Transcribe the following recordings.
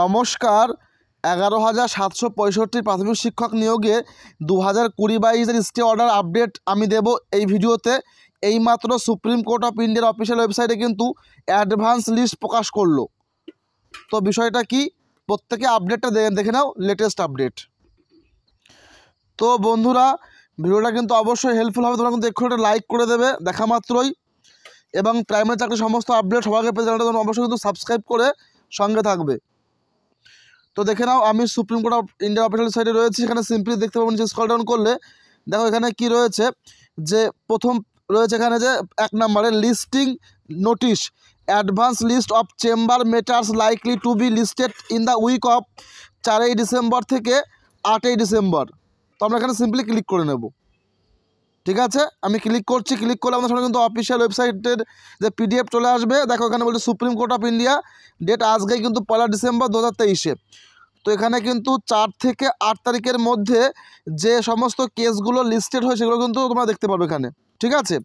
নমস্কার এগারো হাজার সাতশো পঁয়ষট্টি প্রাথমিক শিক্ষক নিয়োগে দু হাজার কুড়ি বাইশের স্টে অর্ডার আপডেট আমি দেব এই ভিডিওতে এইমাত্র সুপ্রিম কোর্ট অফ ইন্ডিয়ার অফিসিয়াল ওয়েবসাইটে কিন্তু অ্যাডভান্স লিস্ট প্রকাশ করলো তো বিষয়টা কি প্রত্যেকে আপডেটটা দেখে নাও লেটেস্ট আপডেট তো বন্ধুরা ভিডিওটা কিন্তু অবশ্যই হেল্পফুল হবে তোমরা কিন্তু এক্ষুনি একটা লাইক করে দেবে দেখা মাত্রই এবং প্রাইমারি চাকরির সমস্ত আপডেট সবাইকে পেয়ে চ্যানেলটা তোমরা অবশ্যই কিন্তু সাবস্ক্রাইব করে সঙ্গে থাকবে তো দেখে নাও আমি supreme court of India official সাইটে রয়েছি এখানে সিম্পলি দেখতে পাবো যে স্কল ডাউন করলে দেখো এখানে কি রয়েছে যে প্রথম রয়েছে এখানে যে এক নম্বরে listing notice advance list of chamber matters likely to be listed in the week of চারই ডিসেম্বর থেকে আটই ডিসেম্বর তো আমরা এখানে সিম্পলি ক্লিক করে নেব ঠিক আছে আমি ক্লিক করছি ক্লিক করলে আমাদের সামনে কিন্তু অফিসিয়াল ওয়েবসাইটের যে পিডিএফ চলে আসবে দেখো এখানে বলছে supreme court of India date আজকে কিন্তু পয়লা ডিসেম্বর দু তো এখানে কিন্তু চার থেকে আট তারিখের মধ্যে যে সমস্ত কেসগুলো লিস্টেড হয় সেগুলো কিন্তু তোমরা দেখতে পাবে এখানে ঠিক আছে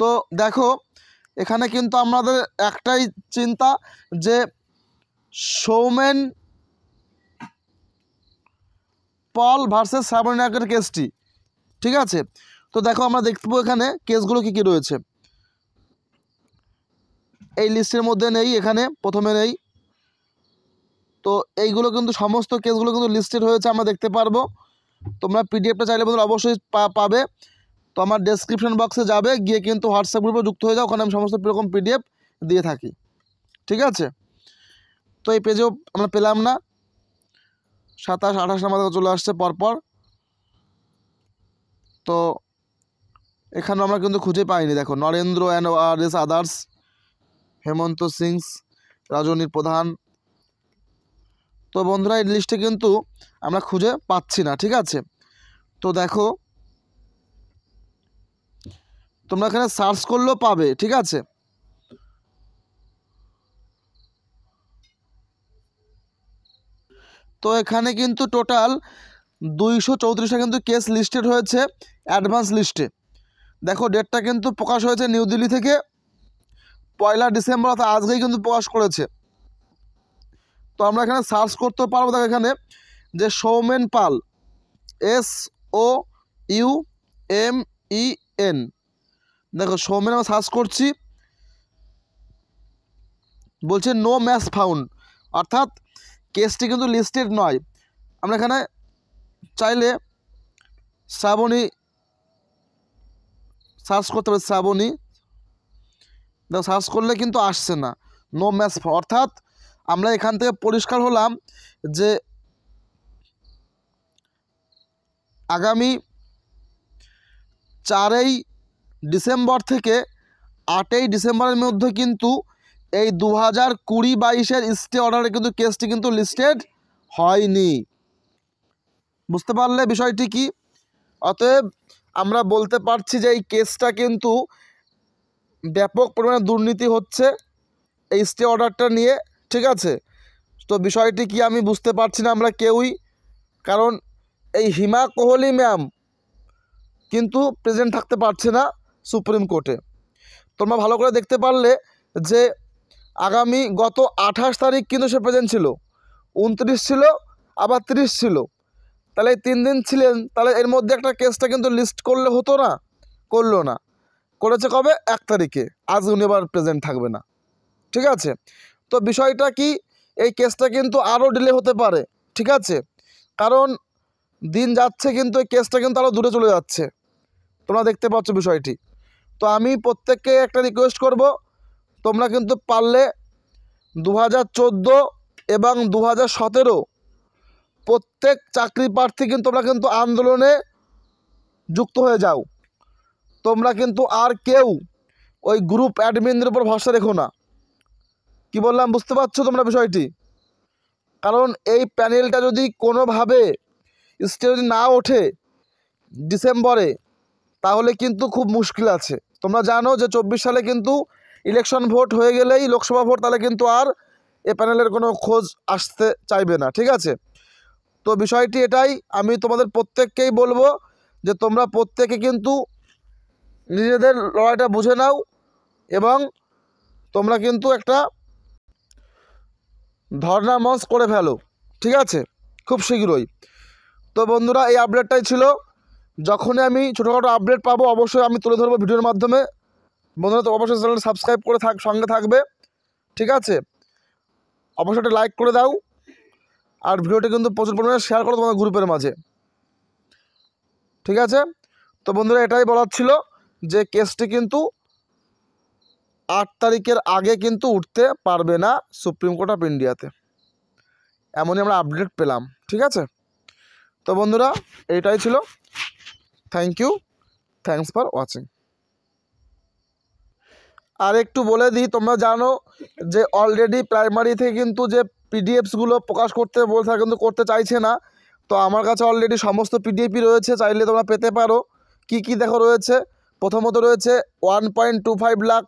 তো দেখো এখানে কিন্তু আমাদের একটাই চিন্তা যে সৌমেন পল ভার্সেস সাবরনাকের কেসটি ঠিক আছে তো দেখো আমরা দেখতে পাবো এখানে কেসগুলো কি কি রয়েছে এই লিস্টের মধ্যে নেই এখানে প্রথমে নেই তো এইগুলো কিন্তু সমস্ত কেসগুলো কিন্তু লিস্টেড হয়েছে আমরা দেখতে পারবো তোমরা পিডিএফটা চাইলে বন্ধুরা অবশ্যই পাবে তো আমার ডেসক্রিপশন বক্সে যাবে গিয়ে কিন্তু হোয়াটসঅ্যাপ গ্রুপে যুক্ত হয়ে যাও ওখানে আমি সমস্ত রকম পিডিএফ দিয়ে থাকি ঠিক আছে তো এই পেজেও আমরা পেলাম না সাতাশ আঠাশ নাম্বার চলে আসছে পরপর তো এখানে আমরা কিন্তু খুঁজে পাইনি দেখো Narendra and R S others Hemant সিংস রাজনীর প্রধান তো বন্ধুরা এই লিস্টে কিন্তু আমরা খুঁজে পাচ্ছি না ঠিক আছে তো দেখো তোমরা এখানে সার্চ করলেও পাবে ঠিক আছে তো এখানে কিন্তু টোটাল দুইশো চৌত্রিশটা কিন্তু কেস লিস্টেড হয়েছে অ্যাডভান্স লিস্টে দেখো ডেটটা কিন্তু প্রকাশ হয়েছে নিউ দিল্লি থেকে পয়লা ডিসেম্বর অর্থাৎ আজকেই কিন্তু প্রকাশ করেছে তো আমরা এখানে সার্চ করতে পারবো দেখো এখানে যে Soumen Pal S O U M E N দেখো সৌমেন আমরা সার্চ করছি বলছে নো ম্যাচ ফাউন্ড অর্থাৎ কেসটি কিন্তু লিস্টেড নয় আমরা এখানে চাইলে শ্রাবণী সার্চ করতে পারি শ্রাবণী দেখো সার্চ করলে কিন্তু আসছে না নো ম্যাচ অর্থাৎ আমরা এখান থেকে পরিষ্কার হলাম যে আগামী চারই ডিসেম্বর থেকে আটই ডিসেম্বরের মধ্যে কিন্তু এই দু হাজার কুড়ি বাইশের স্টে অর্ডারে কিন্তু কেসটি কিন্তু লিস্টেড হয়নি বুঝতে পারলে বিষয়টি কি অতএব আমরা বলতে পারছি যে এই কেসটা কিন্তু ব্যাপক পরিমাণে দুর্নীতি হচ্ছে এই স্টে অর্ডারটা নিয়ে ঠিক আছে তো বিষয়টি কি আমি বুঝতে পারছি না আমরা কেউই কারণ এই হিমা কোহলি ম্যাম কিন্তু প্রেজেন্ট থাকতে পারছে না সুপ্রিম কোর্টে তোমরা ভালো করে দেখতে পারলে যে আগামী গত আঠাশ তারিখ কিন্তু সে প্রেজেন্ট ছিল উনত্রিশ ছিল আবার ত্রিশ ছিল তাহলে তিন দিন ছিলেন তাহলে এর মধ্যে একটা কেসটা কিন্তু লিস্ট করলে হতো না করলো না করেছে কবে এক তারিখে আজ উনি আবার প্রেজেন্ট থাকবে না ঠিক আছে তো বিষয়টা কি এই কেসটা কিন্তু আরও ডিলে হতে পারে ঠিক আছে কারণ দিন যাচ্ছে কিন্তু এই কেসটা কিন্তু আরও দূরে চলে যাচ্ছে তোমরা দেখতে পাচ্ছ বিষয়টি তো আমি প্রত্যেককে একটা রিকোয়েস্ট করব তোমরা কিন্তু পারলে দু হাজার এবং দু হাজার প্রত্যেক চাকরি প্রার্থী কিন্তু তোমরা কিন্তু আন্দোলনে যুক্ত হয়ে যাও তোমরা কিন্তু আর কেউ ওই গ্রুপ অ্যাডমিনদের উপর ভরসা রেখো না কি বললাম বুঝতে পারছো তোমরা বিষয়টি কারণ এই প্যানেলটা যদি কোনোভাবে স্টে যদি না ওঠে ডিসেম্বরে তাহলে কিন্তু খুব মুশকিল আছে তোমরা জানো যে চব্বিশ সালে কিন্তু ইলেকশন ভোট হয়ে গেলেই লোকসভা ভোট তাহলে কিন্তু আর এ প্যানেলের কোনো খোঁজ আসতে চাইবে না ঠিক আছে তো বিষয়টি এটাই আমি তোমাদের প্রত্যেককেই বলবো যে তোমরা প্রত্যেকে কিন্তু নিজেদের লড়াইটা বুঝে নাও এবং তোমরা কিন্তু একটা ধর্ণা মঞ্চ করে ফেলো ঠিক আছে খুব শীঘ্রই তো বন্ধুরা এই আপডেটটাই ছিল যখনই আমি ছোটোখাটো আপডেট পাবো অবশ্যই আমি তুলে ধরবো ভিডিওর মাধ্যমে বন্ধুরা তো অবশ্যই চ্যানেল সাবস্ক্রাইব করে থাক সঙ্গে থাকবে ঠিক আছে অবশ্যই একটা লাইক করে দাও আর ভিডিওটি কিন্তু প্রচুর পরিমাণে শেয়ার করো তোমাদের গ্রুপের মাঝে ঠিক আছে তো বন্ধুরা এটাই বলার ছিল যে কেসটি কিন্তু আট তারিখের আগে কিন্তু উঠতে পারবে না সুপ্রিম কোর্ট অফ ইন্ডিয়াতে এমনই আমরা আপডেট পেলাম ঠিক আছে তো বন্ধুরা এটাই ছিল thank you thanks for watching আর একটু বলে দিই তোমরা জানো যে অলরেডি প্রাইমারি থেকে কিন্তু যে পিডিএফসগুলো প্রকাশ করতে বলছে কিন্তু করতে চাইছে না তো আমার কাছে অলরেডি সমস্ত পিডিএফই রয়েছে চাইলে তোমরা পেতে পারো কি কি দেখো রয়েছে প্রথমত রয়েছে one point two five lakh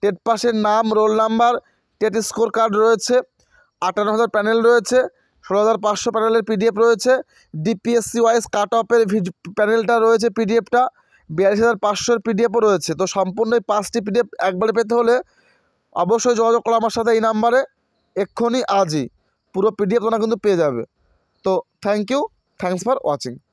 TET পাসের নাম roll number TET score card রয়েছে আটান্ন হাজার প্যানেল রয়েছে ষোলো হাজার পাঁচশো প্যানেলের পিডিএফ রয়েছে ডিপিএসসি ওয়াইজ কাট অফের প্যানেলটা রয়েছে পিডিএফটা বিয়াল্লিশ হাজার পাঁচশোর পিডিএফও রয়েছে তো সম্পূর্ণ এই পাঁচটি পিডিএফ একবারে পেতে হলে অবশ্যই যোগাযোগ করো আমার সাথে এই নাম্বারে এক্ষুনি আজই পুরো পিডিএফ তোমরা কিন্তু পেয়ে যাবে তো thank you thanks for watching